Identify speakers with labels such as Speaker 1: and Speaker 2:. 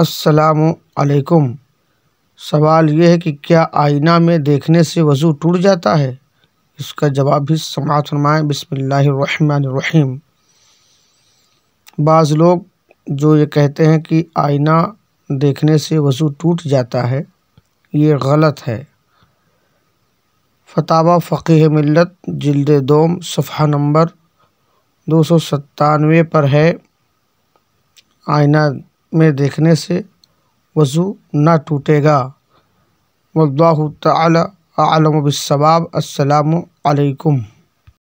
Speaker 1: असलकुम सवाल यह है कि क्या आईना में देखने से वज़ू टूट जाता है इसका जवाब भी समात फरमाएँ बसमीम बाज़ लोग जो ये कहते हैं कि आईना देखने से वज़ू टूट जाता है ये गलत है फतावा फ़कीह मिलत जल्द दोम सफ़ा नंबर दो सौ सत्तानवे पर है आईना में देखने से वज़ू ना टूटेगा वल्लाह ताली आलम बिसवाब अस्सलाम वालेकुम